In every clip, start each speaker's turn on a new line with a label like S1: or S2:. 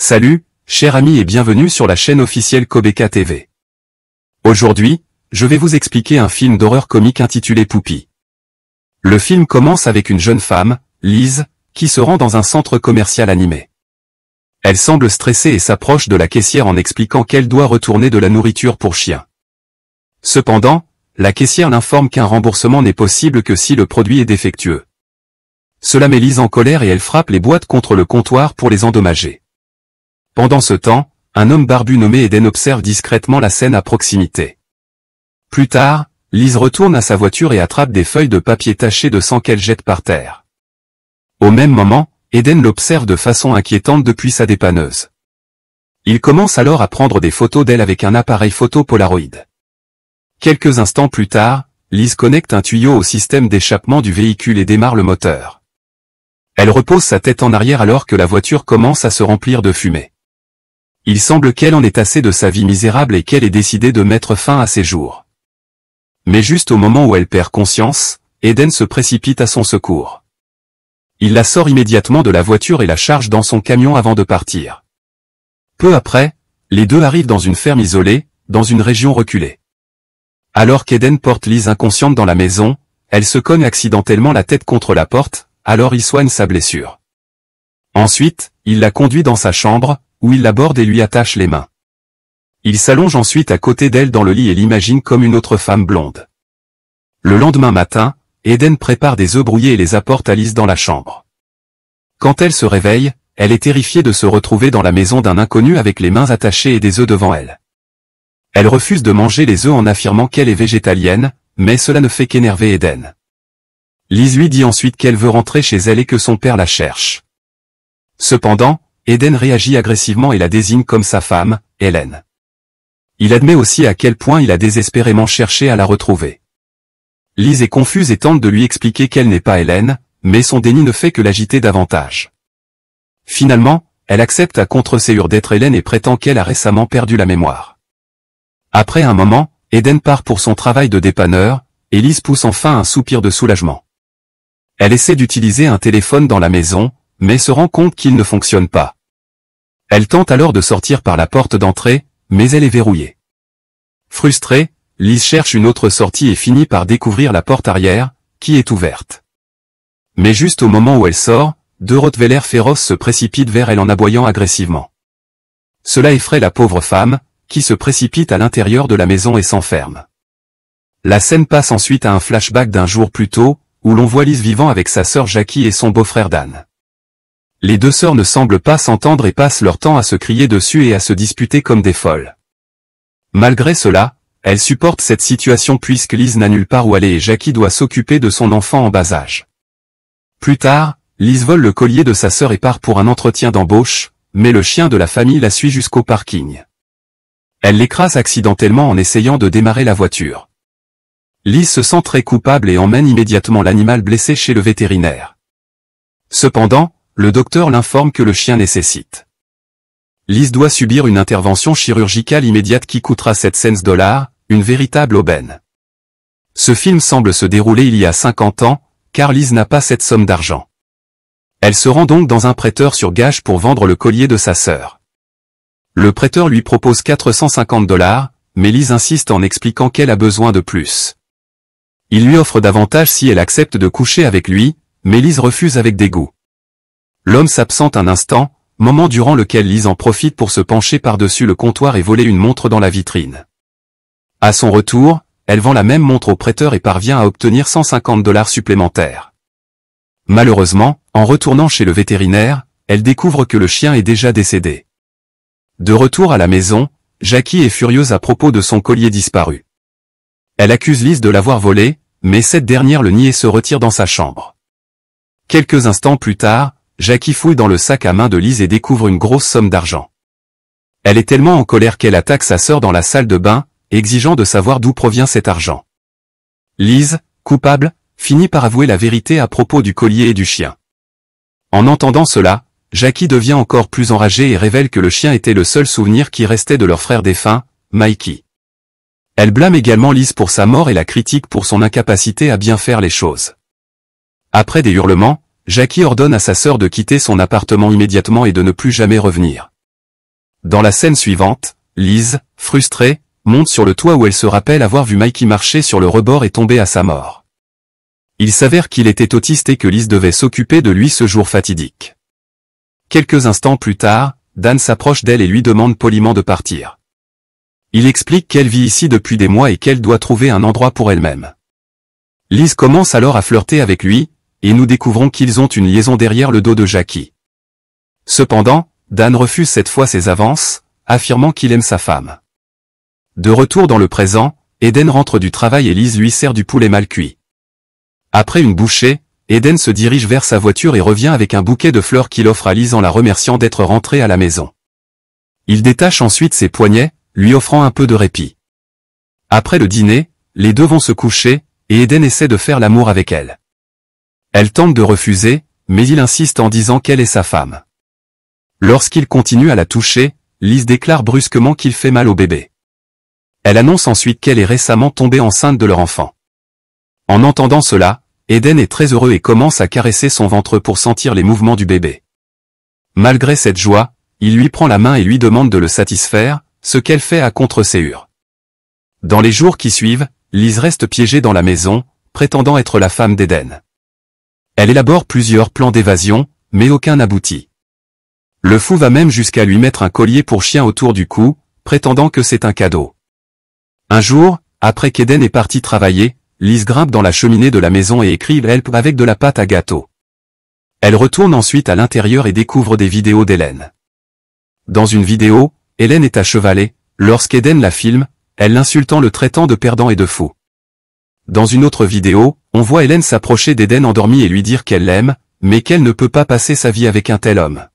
S1: Salut, chers amis et bienvenue sur la chaîne officielle Kobeka TV. Aujourd'hui, je vais vous expliquer un film d'horreur comique intitulé Poupie. Le film commence avec une jeune femme, Lise, qui se rend dans un centre commercial animé. Elle semble stressée et s'approche de la caissière en expliquant qu'elle doit retourner de la nourriture pour chien. Cependant, la caissière l'informe qu'un remboursement n'est possible que si le produit est défectueux. Cela met Lise en colère et elle frappe les boîtes contre le comptoir pour les endommager. Pendant ce temps, un homme barbu nommé Eden observe discrètement la scène à proximité. Plus tard, Lise retourne à sa voiture et attrape des feuilles de papier tachées de sang qu'elle jette par terre. Au même moment, Eden l'observe de façon inquiétante depuis sa dépanneuse. Il commence alors à prendre des photos d'elle avec un appareil photo Polaroid. Quelques instants plus tard, Lise connecte un tuyau au système d'échappement du véhicule et démarre le moteur. Elle repose sa tête en arrière alors que la voiture commence à se remplir de fumée. Il semble qu'elle en est assez de sa vie misérable et qu'elle ait décidé de mettre fin à ses jours. Mais juste au moment où elle perd conscience, Eden se précipite à son secours. Il la sort immédiatement de la voiture et la charge dans son camion avant de partir. Peu après, les deux arrivent dans une ferme isolée, dans une région reculée. Alors qu'Eden porte Lise inconsciente dans la maison, elle se cogne accidentellement la tête contre la porte, alors il soigne sa blessure. Ensuite, il la conduit dans sa chambre, où il l'aborde et lui attache les mains. Il s'allonge ensuite à côté d'elle dans le lit et l'imagine comme une autre femme blonde. Le lendemain matin, Eden prépare des œufs brouillés et les apporte à Lise dans la chambre. Quand elle se réveille, elle est terrifiée de se retrouver dans la maison d'un inconnu avec les mains attachées et des œufs devant elle. Elle refuse de manger les œufs en affirmant qu'elle est végétalienne, mais cela ne fait qu'énerver Eden. Lise lui dit ensuite qu'elle veut rentrer chez elle et que son père la cherche. Cependant, Eden réagit agressivement et la désigne comme sa femme, Hélène. Il admet aussi à quel point il a désespérément cherché à la retrouver. Lise est confuse et tente de lui expliquer qu'elle n'est pas Hélène, mais son déni ne fait que l'agiter davantage. Finalement, elle accepte à contre-séure d'être Hélène et prétend qu'elle a récemment perdu la mémoire. Après un moment, Eden part pour son travail de dépanneur, et Lise pousse enfin un soupir de soulagement. Elle essaie d'utiliser un téléphone dans la maison, mais se rend compte qu'il ne fonctionne pas. Elle tente alors de sortir par la porte d'entrée, mais elle est verrouillée. Frustrée, Liz cherche une autre sortie et finit par découvrir la porte arrière, qui est ouverte. Mais juste au moment où elle sort, deux Rottweiler féroces se précipitent vers elle en aboyant agressivement. Cela effraie la pauvre femme, qui se précipite à l'intérieur de la maison et s'enferme. La scène passe ensuite à un flashback d'un jour plus tôt, où l'on voit Lise vivant avec sa sœur Jackie et son beau-frère Dan. Les deux sœurs ne semblent pas s'entendre et passent leur temps à se crier dessus et à se disputer comme des folles. Malgré cela, elles supportent cette situation puisque Lise n'a nulle part où aller et Jackie doit s'occuper de son enfant en bas âge. Plus tard, Lise vole le collier de sa sœur et part pour un entretien d'embauche, mais le chien de la famille la suit jusqu'au parking. Elle l'écrase accidentellement en essayant de démarrer la voiture. Lise se sent très coupable et emmène immédiatement l'animal blessé chez le vétérinaire. Cependant, le docteur l'informe que le chien nécessite. Lise doit subir une intervention chirurgicale immédiate qui coûtera 7 cents dollars, une véritable aubaine. Ce film semble se dérouler il y a 50 ans, car Lise n'a pas cette somme d'argent. Elle se rend donc dans un prêteur sur gage pour vendre le collier de sa sœur. Le prêteur lui propose 450 dollars, mais Lise insiste en expliquant qu'elle a besoin de plus. Il lui offre davantage si elle accepte de coucher avec lui, mais Lise refuse avec dégoût. L'homme s'absente un instant, moment durant lequel Lise en profite pour se pencher par-dessus le comptoir et voler une montre dans la vitrine. À son retour, elle vend la même montre au prêteur et parvient à obtenir 150 dollars supplémentaires. Malheureusement, en retournant chez le vétérinaire, elle découvre que le chien est déjà décédé. De retour à la maison, Jackie est furieuse à propos de son collier disparu. Elle accuse Lise de l'avoir volé, mais cette dernière le nie et se retire dans sa chambre. Quelques instants plus tard, Jackie fouille dans le sac à main de Lise et découvre une grosse somme d'argent. Elle est tellement en colère qu'elle attaque sa sœur dans la salle de bain, exigeant de savoir d'où provient cet argent. Lise, coupable, finit par avouer la vérité à propos du collier et du chien. En entendant cela, Jackie devient encore plus enragée et révèle que le chien était le seul souvenir qui restait de leur frère défunt, Mikey. Elle blâme également Lise pour sa mort et la critique pour son incapacité à bien faire les choses. Après des hurlements, Jackie ordonne à sa sœur de quitter son appartement immédiatement et de ne plus jamais revenir. Dans la scène suivante, Liz, frustrée, monte sur le toit où elle se rappelle avoir vu Mikey marcher sur le rebord et tomber à sa mort. Il s'avère qu'il était autiste et que Liz devait s'occuper de lui ce jour fatidique. Quelques instants plus tard, Dan s'approche d'elle et lui demande poliment de partir. Il explique qu'elle vit ici depuis des mois et qu'elle doit trouver un endroit pour elle-même. Liz commence alors à flirter avec lui, et nous découvrons qu'ils ont une liaison derrière le dos de Jackie. Cependant, Dan refuse cette fois ses avances, affirmant qu'il aime sa femme. De retour dans le présent, Eden rentre du travail et Lise lui sert du poulet mal cuit. Après une bouchée, Eden se dirige vers sa voiture et revient avec un bouquet de fleurs qu'il offre à Lise en la remerciant d'être rentrée à la maison. Il détache ensuite ses poignets, lui offrant un peu de répit. Après le dîner, les deux vont se coucher, et Eden essaie de faire l'amour avec elle. Elle tente de refuser, mais il insiste en disant qu'elle est sa femme. Lorsqu'il continue à la toucher, Lise déclare brusquement qu'il fait mal au bébé. Elle annonce ensuite qu'elle est récemment tombée enceinte de leur enfant. En entendant cela, Eden est très heureux et commence à caresser son ventre pour sentir les mouvements du bébé. Malgré cette joie, il lui prend la main et lui demande de le satisfaire, ce qu'elle fait à contre-séhure. Dans les jours qui suivent, Lise reste piégée dans la maison, prétendant être la femme d'Eden. Elle élabore plusieurs plans d'évasion, mais aucun n'aboutit. Le fou va même jusqu'à lui mettre un collier pour chien autour du cou, prétendant que c'est un cadeau. Un jour, après qu'Eden est parti travailler, Lise grimpe dans la cheminée de la maison et écrit Help avec de la pâte à gâteau. Elle retourne ensuite à l'intérieur et découvre des vidéos d'Hélène. Dans une vidéo, Hélène est à chevalet, lorsqu'Eden la filme, elle l'insultant le traitant de perdant et de fou. Dans une autre vidéo, on voit Hélène s'approcher d'Eden endormi et lui dire qu'elle l'aime, mais qu'elle ne peut pas passer sa vie avec un tel homme.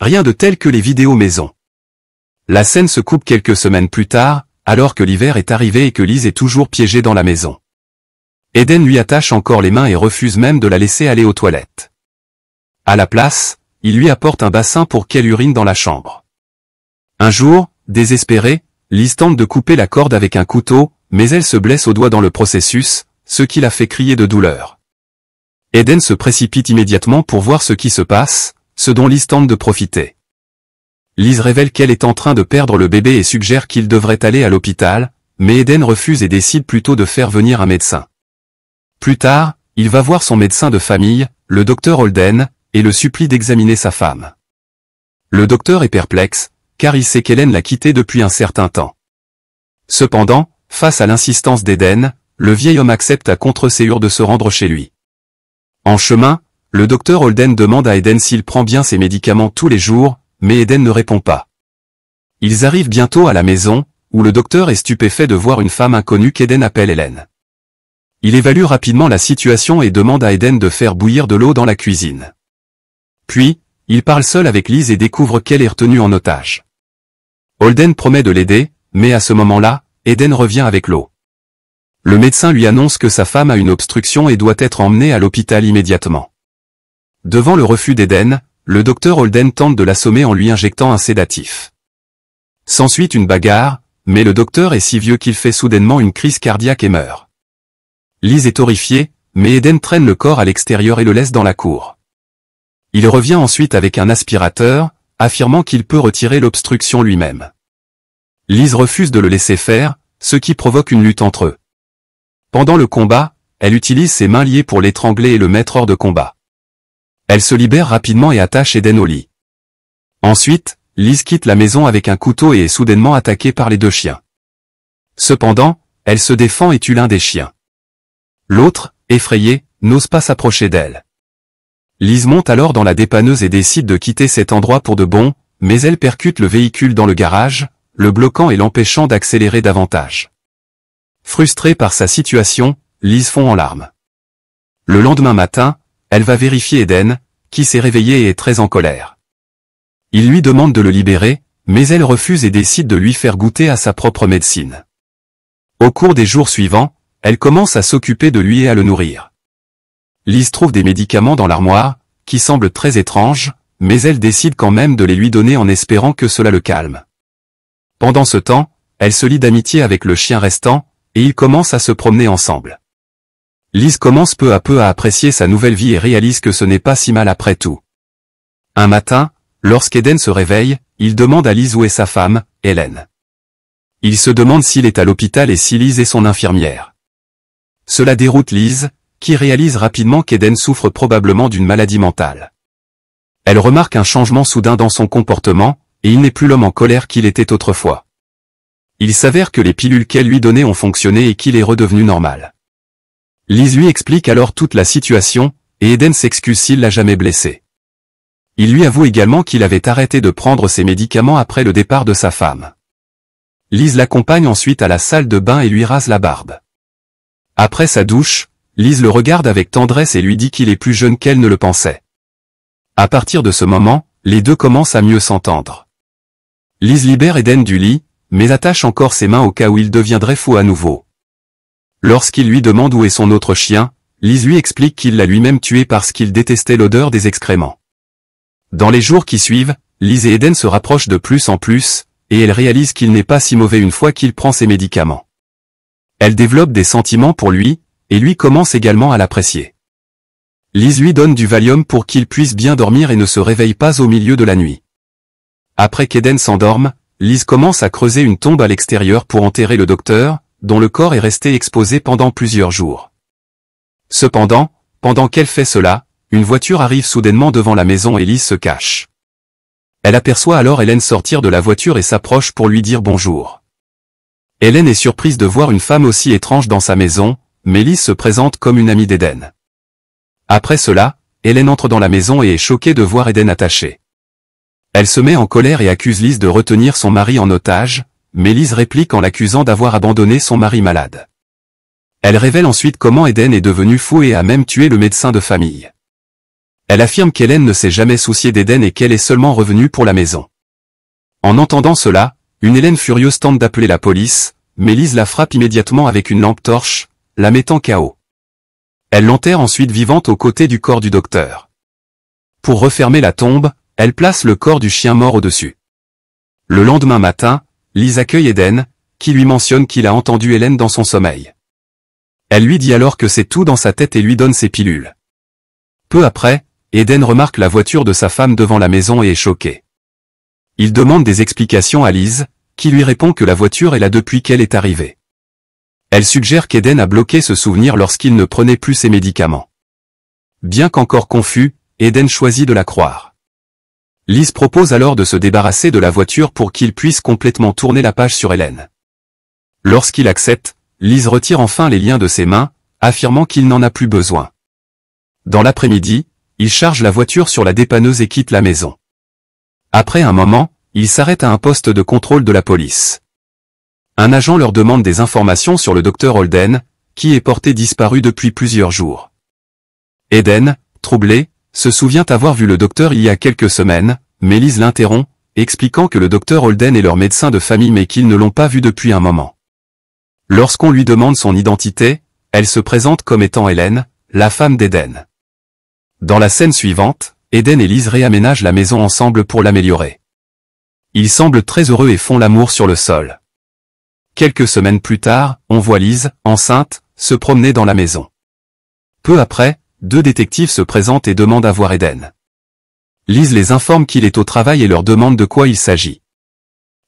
S1: Rien de tel que les vidéos maison. La scène se coupe quelques semaines plus tard, alors que l'hiver est arrivé et que Lise est toujours piégée dans la maison. Eden lui attache encore les mains et refuse même de la laisser aller aux toilettes. À la place, il lui apporte un bassin pour qu'elle urine dans la chambre. Un jour, désespéré, Lise tente de couper la corde avec un couteau, mais elle se blesse au doigt dans le processus, ce qui la fait crier de douleur. Eden se précipite immédiatement pour voir ce qui se passe, ce dont Liz tente de profiter. Liz révèle qu'elle est en train de perdre le bébé et suggère qu'il devrait aller à l'hôpital, mais Eden refuse et décide plutôt de faire venir un médecin. Plus tard, il va voir son médecin de famille, le docteur Holden, et le supplie d'examiner sa femme. Le docteur est perplexe, car il sait qu'Hélène l'a quitté depuis un certain temps. Cependant, Face à l'insistance d'Eden, le vieil homme accepte à contre de se rendre chez lui. En chemin, le docteur Holden demande à Eden s'il prend bien ses médicaments tous les jours, mais Eden ne répond pas. Ils arrivent bientôt à la maison, où le docteur est stupéfait de voir une femme inconnue qu'Eden appelle Hélène. Il évalue rapidement la situation et demande à Eden de faire bouillir de l'eau dans la cuisine. Puis, il parle seul avec Lise et découvre qu'elle est retenue en otage. Holden promet de l'aider, mais à ce moment-là, Eden revient avec l'eau. Le médecin lui annonce que sa femme a une obstruction et doit être emmenée à l'hôpital immédiatement. Devant le refus d'Eden, le docteur Holden tente de l'assommer en lui injectant un sédatif. S'ensuit une bagarre, mais le docteur est si vieux qu'il fait soudainement une crise cardiaque et meurt. Lise est horrifiée, mais Eden traîne le corps à l'extérieur et le laisse dans la cour. Il revient ensuite avec un aspirateur, affirmant qu'il peut retirer l'obstruction lui-même. Lise refuse de le laisser faire, ce qui provoque une lutte entre eux. Pendant le combat, elle utilise ses mains liées pour l'étrangler et le mettre hors de combat. Elle se libère rapidement et attache Eden au lit. Ensuite, Lise quitte la maison avec un couteau et est soudainement attaquée par les deux chiens. Cependant, elle se défend et tue l'un des chiens. L'autre, effrayé, n'ose pas s'approcher d'elle. Lise monte alors dans la dépanneuse et décide de quitter cet endroit pour de bon, mais elle percute le véhicule dans le garage, le bloquant et l'empêchant d'accélérer davantage. Frustrée par sa situation, Lise fond en larmes. Le lendemain matin, elle va vérifier Eden, qui s'est réveillé et est très en colère. Il lui demande de le libérer, mais elle refuse et décide de lui faire goûter à sa propre médecine. Au cours des jours suivants, elle commence à s'occuper de lui et à le nourrir. Lise trouve des médicaments dans l'armoire, qui semblent très étranges, mais elle décide quand même de les lui donner en espérant que cela le calme. Pendant ce temps, elle se lie d'amitié avec le chien restant, et ils commencent à se promener ensemble. Lise commence peu à peu à apprécier sa nouvelle vie et réalise que ce n'est pas si mal après tout. Un matin, lorsqu'Eden se réveille, il demande à Lise où est sa femme, Hélène. Il se demande s'il est à l'hôpital et si Lise est son infirmière. Cela déroute Lise, qui réalise rapidement qu'Eden souffre probablement d'une maladie mentale. Elle remarque un changement soudain dans son comportement, et il n'est plus l'homme en colère qu'il était autrefois. Il s'avère que les pilules qu'elle lui donnait ont fonctionné et qu'il est redevenu normal. Lise lui explique alors toute la situation, et Eden s'excuse s'il l'a jamais blessé. Il lui avoue également qu'il avait arrêté de prendre ses médicaments après le départ de sa femme. Lise l'accompagne ensuite à la salle de bain et lui rase la barbe. Après sa douche, Lise le regarde avec tendresse et lui dit qu'il est plus jeune qu'elle ne le pensait. À partir de ce moment, les deux commencent à mieux s'entendre. Lise libère Eden du lit, mais attache encore ses mains au cas où il deviendrait fou à nouveau. Lorsqu'il lui demande où est son autre chien, Lise lui explique qu'il l'a lui-même tué parce qu'il détestait l'odeur des excréments. Dans les jours qui suivent, Lise et Eden se rapprochent de plus en plus, et elle réalise qu'il n'est pas si mauvais une fois qu'il prend ses médicaments. Elle développe des sentiments pour lui, et lui commence également à l'apprécier. Lise lui donne du Valium pour qu'il puisse bien dormir et ne se réveille pas au milieu de la nuit. Après qu'Eden s'endorme, Liz commence à creuser une tombe à l'extérieur pour enterrer le docteur, dont le corps est resté exposé pendant plusieurs jours. Cependant, pendant qu'elle fait cela, une voiture arrive soudainement devant la maison et Liz se cache. Elle aperçoit alors Hélène sortir de la voiture et s'approche pour lui dire bonjour. Hélène est surprise de voir une femme aussi étrange dans sa maison, mais Liz se présente comme une amie d'Eden. Après cela, Hélène entre dans la maison et est choquée de voir Eden attaché. Elle se met en colère et accuse Lise de retenir son mari en otage, mais Lise réplique en l'accusant d'avoir abandonné son mari malade. Elle révèle ensuite comment Eden est devenu fou et a même tué le médecin de famille. Elle affirme qu'Hélène ne s'est jamais souciée d'Eden et qu'elle est seulement revenue pour la maison. En entendant cela, une Hélène furieuse tente d'appeler la police, mais Lise la frappe immédiatement avec une lampe torche, la mettant KO. Elle l'enterre ensuite vivante aux côtés du corps du docteur. Pour refermer la tombe, elle place le corps du chien mort au-dessus. Le lendemain matin, Lise accueille Eden, qui lui mentionne qu'il a entendu Hélène dans son sommeil. Elle lui dit alors que c'est tout dans sa tête et lui donne ses pilules. Peu après, Eden remarque la voiture de sa femme devant la maison et est choqué. Il demande des explications à Lise, qui lui répond que la voiture est là depuis qu'elle est arrivée. Elle suggère qu'Eden a bloqué ce souvenir lorsqu'il ne prenait plus ses médicaments. Bien qu'encore confus, Eden choisit de la croire. Lise propose alors de se débarrasser de la voiture pour qu'il puisse complètement tourner la page sur Hélène. Lorsqu'il accepte, Liz retire enfin les liens de ses mains, affirmant qu'il n'en a plus besoin. Dans l'après-midi, il charge la voiture sur la dépanneuse et quitte la maison. Après un moment, il s'arrête à un poste de contrôle de la police. Un agent leur demande des informations sur le docteur Holden, qui est porté disparu depuis plusieurs jours. Eden, troublé, se souvient avoir vu le docteur il y a quelques semaines, Lise l'interrompt, expliquant que le docteur Holden est leur médecin de famille mais qu'ils ne l'ont pas vu depuis un moment. Lorsqu'on lui demande son identité, elle se présente comme étant Hélène, la femme d'Eden. Dans la scène suivante, Eden et Lise réaménagent la maison ensemble pour l'améliorer. Ils semblent très heureux et font l'amour sur le sol. Quelques semaines plus tard, on voit Lise, enceinte, se promener dans la maison. Peu après, deux détectives se présentent et demandent à voir Eden. Lise les informe qu'il est au travail et leur demande de quoi il s'agit.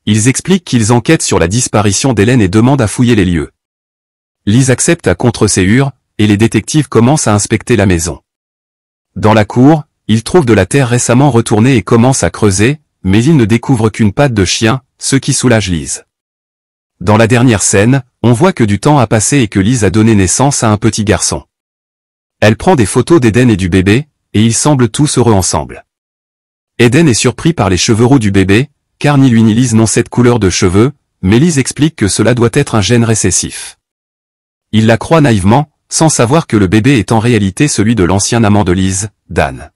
S1: Ils expliquent qu'ils enquêtent sur la disparition d'Hélène et demandent à fouiller les lieux. Lise accepte à contre-séhure, et les détectives commencent à inspecter la maison. Dans la cour, ils trouvent de la terre récemment retournée et commencent à creuser, mais ils ne découvrent qu'une patte de chien, ce qui soulage Lise. Dans la dernière scène, on voit que du temps a passé et que Lise a donné naissance à un petit garçon. Elle prend des photos d'Eden et du bébé, et ils semblent tous heureux ensemble. Eden est surpris par les cheveux roux du bébé, car ni lui ni Lise n'ont cette couleur de cheveux, mais Lise explique que cela doit être un gène récessif. Il la croit naïvement, sans savoir que le bébé est en réalité celui de l'ancien amant de Lise, Dan.